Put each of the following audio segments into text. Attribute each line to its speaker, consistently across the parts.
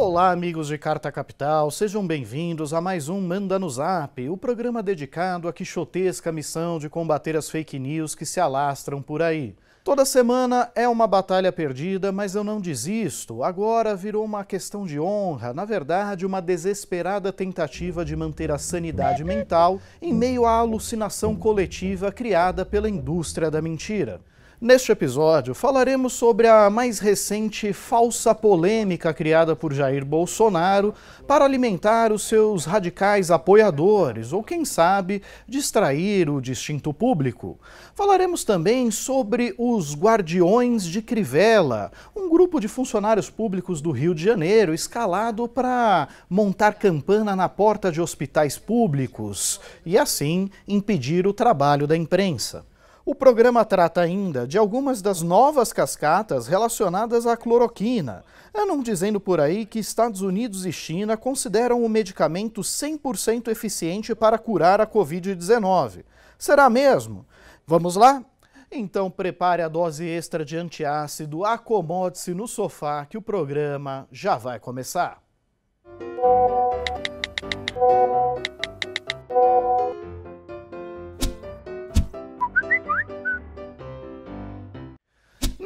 Speaker 1: Olá, amigos de Carta Capital, sejam bem-vindos a mais um Manda no Zap, o programa dedicado à quixotesca missão de combater as fake news que se alastram por aí. Toda semana é uma batalha perdida, mas eu não desisto. Agora virou uma questão de honra, na verdade, uma desesperada tentativa de manter a sanidade mental em meio à alucinação coletiva criada pela indústria da mentira. Neste episódio, falaremos sobre a mais recente falsa polêmica criada por Jair Bolsonaro para alimentar os seus radicais apoiadores ou, quem sabe, distrair o distinto público. Falaremos também sobre os Guardiões de Crivella, um grupo de funcionários públicos do Rio de Janeiro escalado para montar campana na porta de hospitais públicos e, assim, impedir o trabalho da imprensa. O programa trata ainda de algumas das novas cascatas relacionadas à cloroquina. Andam dizendo por aí que Estados Unidos e China consideram o medicamento 100% eficiente para curar a Covid-19. Será mesmo? Vamos lá? Então prepare a dose extra de antiácido, acomode-se no sofá que o programa já vai começar. Música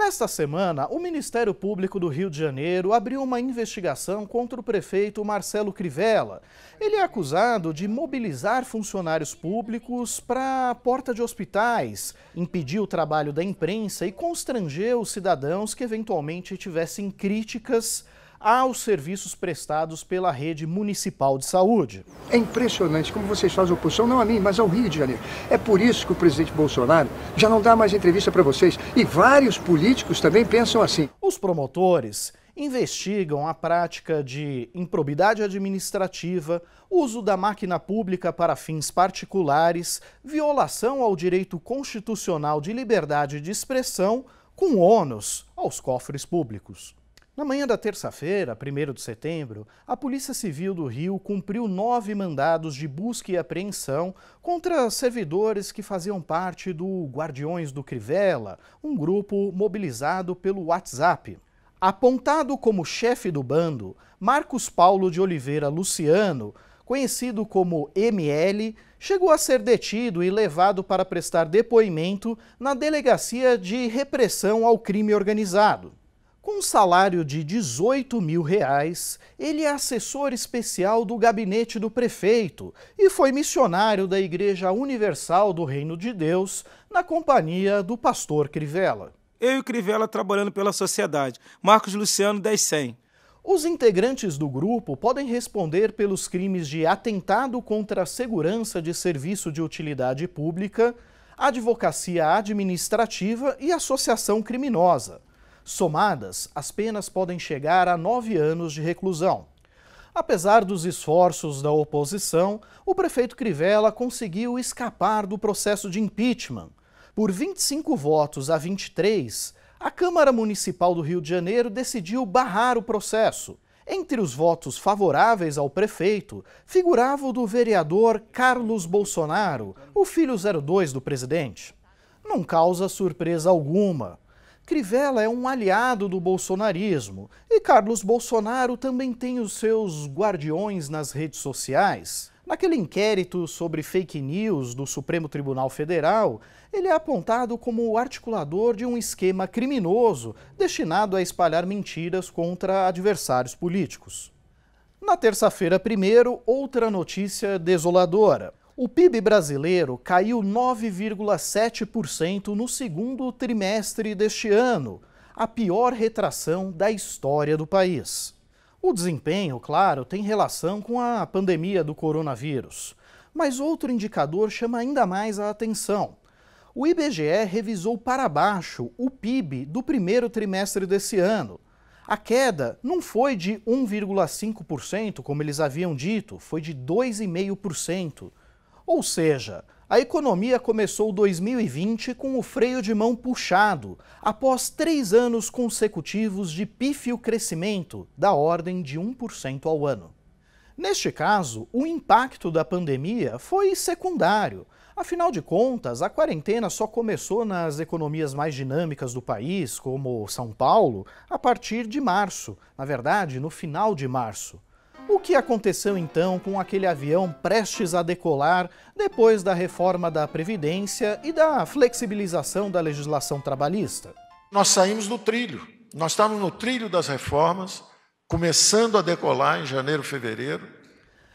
Speaker 1: Nesta semana, o Ministério Público do Rio de Janeiro abriu uma investigação contra o prefeito Marcelo Crivella. Ele é acusado de mobilizar funcionários públicos para a porta de hospitais, impedir o trabalho da imprensa e constranger os cidadãos que eventualmente tivessem críticas aos serviços prestados pela rede municipal de saúde. É impressionante como vocês fazem oposição, não a mim, mas ao Rio de Janeiro. É por isso que o presidente Bolsonaro já não dá mais entrevista para vocês. E vários políticos também pensam assim. Os promotores investigam a prática de improbidade administrativa, uso da máquina pública para fins particulares, violação ao direito constitucional de liberdade de expressão, com ônus aos cofres públicos. Na manhã da terça-feira, 1 de setembro, a Polícia Civil do Rio cumpriu nove mandados de busca e apreensão contra servidores que faziam parte do Guardiões do Crivella, um grupo mobilizado pelo WhatsApp. Apontado como chefe do bando, Marcos Paulo de Oliveira Luciano, conhecido como ML, chegou a ser detido e levado para prestar depoimento na Delegacia de Repressão ao Crime Organizado. Com um salário de 18 mil reais, ele é assessor especial do gabinete do prefeito e foi missionário da Igreja Universal do Reino de Deus na companhia do pastor Crivella. Eu e o Crivella trabalhando pela sociedade. Marcos Luciano, 1010. Os integrantes do grupo podem responder pelos crimes de atentado contra a segurança de serviço de utilidade pública, advocacia administrativa e associação criminosa. Somadas, as penas podem chegar a nove anos de reclusão. Apesar dos esforços da oposição, o prefeito Crivella conseguiu escapar do processo de impeachment. Por 25 votos a 23, a Câmara Municipal do Rio de Janeiro decidiu barrar o processo. Entre os votos favoráveis ao prefeito figurava o do vereador Carlos Bolsonaro, o filho 02 do presidente. Não causa surpresa alguma. Crivella é um aliado do bolsonarismo e Carlos Bolsonaro também tem os seus guardiões nas redes sociais. Naquele inquérito sobre fake news do Supremo Tribunal Federal, ele é apontado como o articulador de um esquema criminoso destinado a espalhar mentiras contra adversários políticos. Na terça-feira, primeiro, outra notícia desoladora. O PIB brasileiro caiu 9,7% no segundo trimestre deste ano, a pior retração da história do país. O desempenho, claro, tem relação com a pandemia do coronavírus, mas outro indicador chama ainda mais a atenção. O IBGE revisou para baixo o PIB do primeiro trimestre desse ano. A queda não foi de 1,5%, como eles haviam dito, foi de 2,5% ou seja, a economia começou 2020 com o freio de mão puxado, após três anos consecutivos de pífio crescimento, da ordem de 1% ao ano. Neste caso, o impacto da pandemia foi secundário. Afinal de contas, a quarentena só começou nas economias mais dinâmicas do país, como São Paulo, a partir de março na verdade, no final de março. O que aconteceu então com aquele avião prestes a decolar depois da reforma da Previdência e da flexibilização da legislação trabalhista? Nós saímos do trilho. Nós estávamos no trilho das reformas, começando a decolar em janeiro, fevereiro.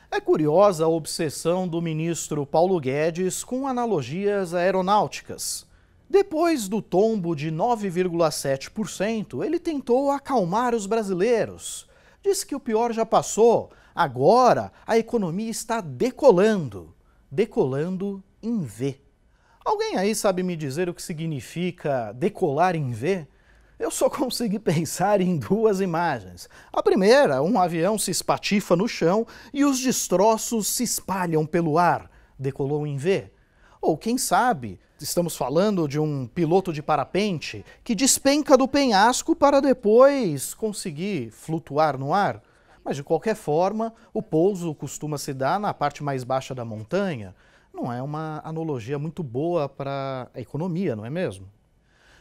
Speaker 1: É curiosa a obsessão do ministro Paulo Guedes com analogias aeronáuticas. Depois do tombo de 9,7%, ele tentou acalmar os brasileiros Disse que o pior já passou. Agora a economia está decolando. Decolando em V. Alguém aí sabe me dizer o que significa decolar em V? Eu só consegui pensar em duas imagens. A primeira, um avião se espatifa no chão e os destroços se espalham pelo ar. Decolou em V. Ou quem sabe, estamos falando de um piloto de parapente que despenca do penhasco para depois conseguir flutuar no ar. Mas de qualquer forma, o pouso costuma se dar na parte mais baixa da montanha. Não é uma analogia muito boa para a economia, não é mesmo?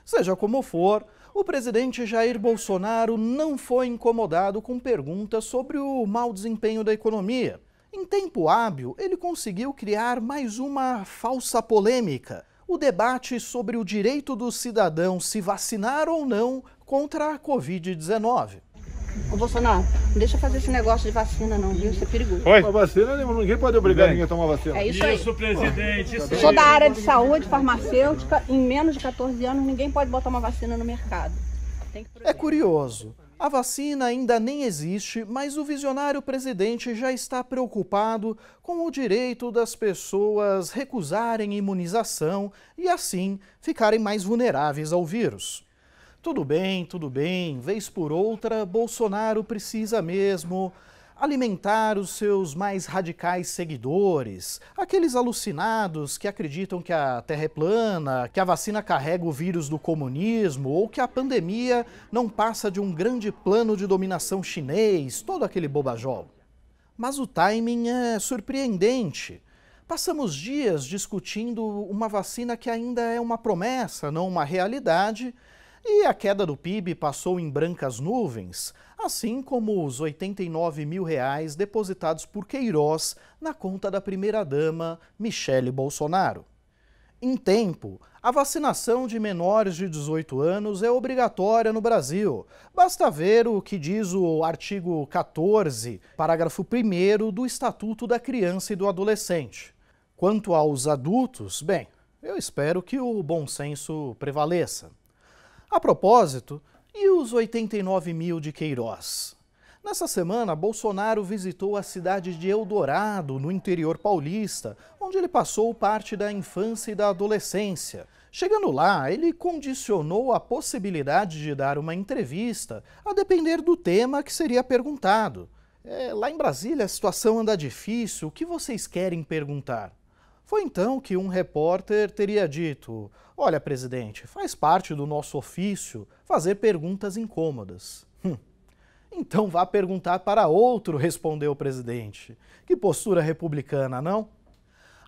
Speaker 1: Seja como for, o presidente Jair Bolsonaro não foi incomodado com perguntas sobre o mau desempenho da economia. Em tempo hábil, ele conseguiu criar mais uma falsa polêmica: o debate sobre o direito do cidadão se vacinar ou não contra a Covid-19. Ô Bolsonaro, não deixa fazer esse negócio de vacina, não, viu? Isso é perigoso. Oi? Uma vacina, ninguém pode obrigar Bem, ninguém a tomar vacina. É isso, aí. isso presidente. Isso Sou da área de saúde, farmacêutica. Em menos de 14 anos, ninguém pode botar uma vacina no mercado. É curioso. A vacina ainda nem existe, mas o visionário presidente já está preocupado com o direito das pessoas recusarem imunização e assim ficarem mais vulneráveis ao vírus. Tudo bem, tudo bem, vez por outra, Bolsonaro precisa mesmo alimentar os seus mais radicais seguidores, aqueles alucinados que acreditam que a Terra é plana, que a vacina carrega o vírus do comunismo ou que a pandemia não passa de um grande plano de dominação chinês, todo aquele bobajol. Mas o timing é surpreendente. Passamos dias discutindo uma vacina que ainda é uma promessa, não uma realidade, e a queda do PIB passou em brancas nuvens assim como os 89 mil reais depositados por Queiroz na conta da primeira-dama Michele Bolsonaro. Em tempo, a vacinação de menores de 18 anos é obrigatória no Brasil. Basta ver o que diz o artigo 14, parágrafo 1 do Estatuto da Criança e do Adolescente. Quanto aos adultos, bem, eu espero que o bom senso prevaleça. A propósito, os 89 mil de Queiroz? Nessa semana, Bolsonaro visitou a cidade de Eldorado, no interior paulista, onde ele passou parte da infância e da adolescência. Chegando lá, ele condicionou a possibilidade de dar uma entrevista a depender do tema que seria perguntado. É, lá em Brasília a situação anda difícil, o que vocês querem perguntar? Foi então que um repórter teria dito: Olha, presidente, faz parte do nosso ofício fazer perguntas incômodas. Hum. Então vá perguntar para outro, respondeu o presidente. Que postura republicana, não?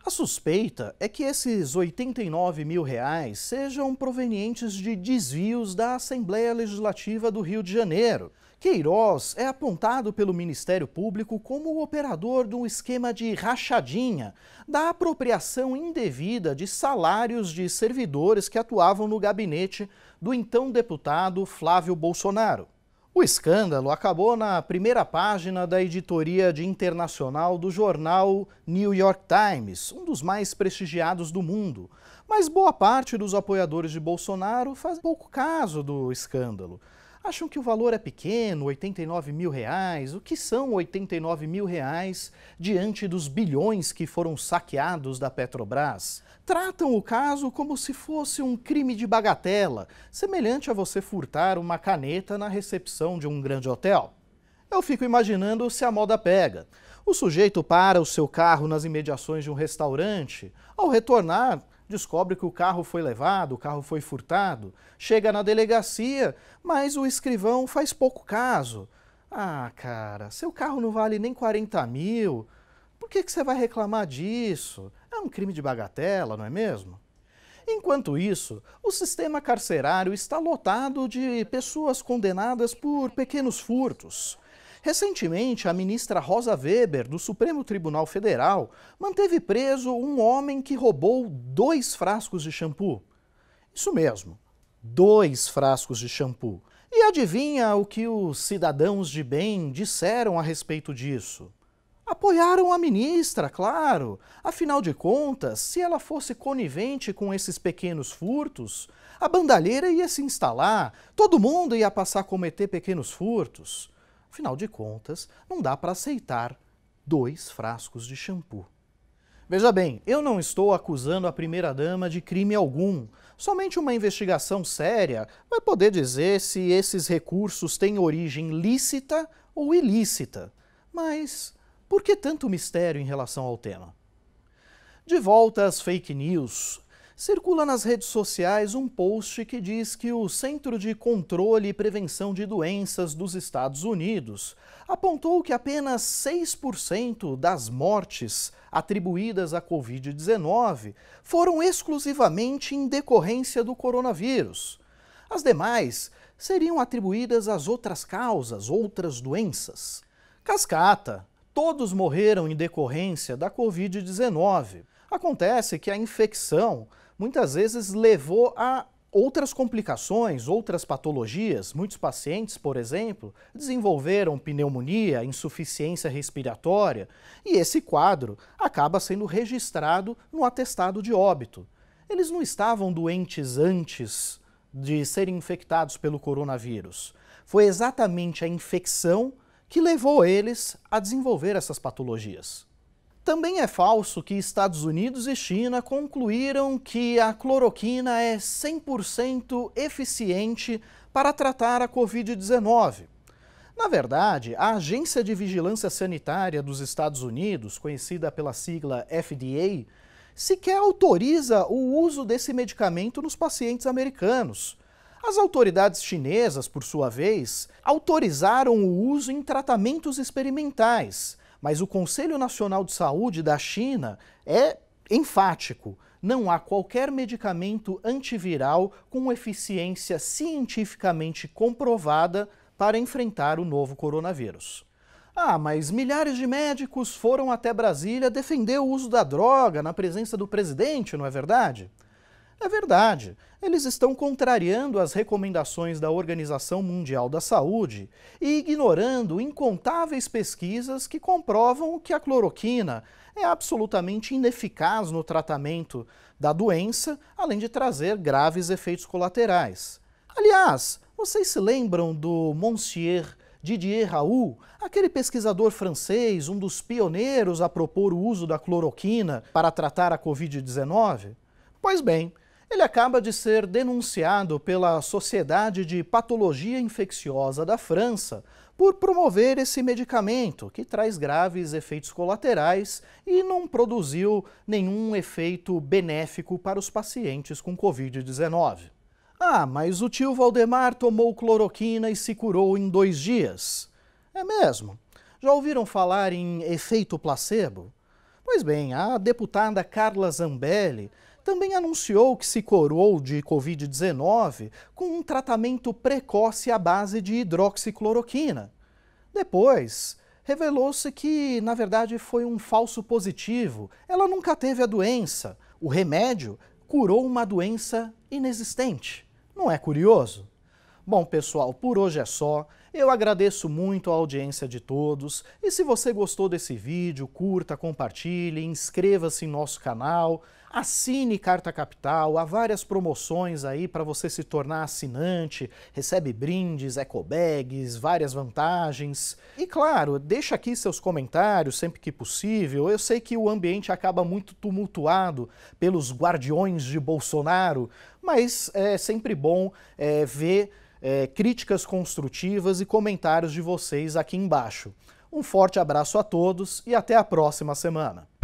Speaker 1: A suspeita é que esses 89 mil reais sejam provenientes de desvios da Assembleia Legislativa do Rio de Janeiro, Queiroz é apontado pelo Ministério Público como o operador de um esquema de rachadinha da apropriação indevida de salários de servidores que atuavam no gabinete do então deputado Flávio Bolsonaro. O escândalo acabou na primeira página da editoria de internacional do jornal New York Times, um dos mais prestigiados do mundo. Mas boa parte dos apoiadores de Bolsonaro faz pouco caso do escândalo acham que o valor é pequeno, 89 mil reais. O que são 89 mil reais diante dos bilhões que foram saqueados da Petrobras? Tratam o caso como se fosse um crime de bagatela, semelhante a você furtar uma caneta na recepção de um grande hotel. Eu fico imaginando se a moda pega. O sujeito para o seu carro nas imediações de um restaurante. Ao retornar, descobre que o carro foi levado, o carro foi furtado, chega na delegacia, mas o escrivão faz pouco caso. Ah, cara, seu carro não vale nem 40 mil, por que, que você vai reclamar disso? É um crime de bagatela, não é mesmo? Enquanto isso, o sistema carcerário está lotado de pessoas condenadas por pequenos furtos. Recentemente, a ministra Rosa Weber, do Supremo Tribunal Federal, manteve preso um homem que roubou dois frascos de shampoo. Isso mesmo, dois frascos de shampoo. E adivinha o que os cidadãos de bem disseram a respeito disso? apoiaram a ministra, claro. Afinal de contas, se ela fosse conivente com esses pequenos furtos, a bandalheira ia se instalar, todo mundo ia passar a cometer pequenos furtos. Afinal de contas, não dá para aceitar dois frascos de shampoo. Veja bem, eu não estou acusando a primeira-dama de crime algum. Somente uma investigação séria vai poder dizer se esses recursos têm origem lícita ou ilícita. Mas por que tanto mistério em relação ao tema? De volta às fake news, Circula nas redes sociais um post que diz que o Centro de Controle e Prevenção de Doenças dos Estados Unidos apontou que apenas 6% das mortes atribuídas à Covid-19 foram exclusivamente em decorrência do coronavírus. As demais seriam atribuídas às outras causas, outras doenças. Cascata, todos morreram em decorrência da Covid-19. Acontece que a infecção muitas vezes levou a outras complicações, outras patologias. Muitos pacientes, por exemplo, desenvolveram pneumonia, insuficiência respiratória, e esse quadro acaba sendo registrado no atestado de óbito. Eles não estavam doentes antes de serem infectados pelo coronavírus. Foi exatamente a infecção que levou eles a desenvolver essas patologias. Também é falso que Estados Unidos e China concluíram que a cloroquina é 100% eficiente para tratar a Covid-19. Na verdade, a Agência de Vigilância Sanitária dos Estados Unidos, conhecida pela sigla FDA, sequer autoriza o uso desse medicamento nos pacientes americanos. As autoridades chinesas, por sua vez, autorizaram o uso em tratamentos experimentais mas o Conselho Nacional de Saúde da China é enfático. Não há qualquer medicamento antiviral com eficiência cientificamente comprovada para enfrentar o novo coronavírus. Ah, mas milhares de médicos foram até Brasília defender o uso da droga na presença do presidente, não é verdade? É verdade. Eles estão contrariando as recomendações da Organização Mundial da Saúde e ignorando incontáveis pesquisas que comprovam que a cloroquina é absolutamente ineficaz no tratamento da doença, além de trazer graves efeitos colaterais. Aliás, vocês se lembram do Monsieur Didier Raoult, aquele pesquisador francês, um dos pioneiros a propor o uso da cloroquina para tratar a Covid-19? Pois bem, ele acaba de ser denunciado pela Sociedade de Patologia Infecciosa da França por promover esse medicamento, que traz graves efeitos colaterais e não produziu nenhum efeito benéfico para os pacientes com Covid-19. Ah, mas o tio Valdemar tomou cloroquina e se curou em dois dias. É mesmo? Já ouviram falar em efeito placebo? Pois bem, a deputada Carla Zambelli também anunciou que se coroou de Covid-19 com um tratamento precoce à base de hidroxicloroquina. Depois, revelou-se que, na verdade, foi um falso positivo. Ela nunca teve a doença. O remédio curou uma doença inexistente. Não é curioso? Bom, pessoal, por hoje é só. Eu agradeço muito a audiência de todos e se você gostou desse vídeo, curta, compartilhe, inscreva-se em nosso canal, assine Carta Capital, há várias promoções aí para você se tornar assinante, recebe brindes, ecobags, várias vantagens. E claro, deixa aqui seus comentários sempre que possível. Eu sei que o ambiente acaba muito tumultuado pelos guardiões de Bolsonaro, mas é sempre bom é, ver é, críticas construtivas e comentários de vocês aqui embaixo. Um forte abraço a todos e até a próxima semana.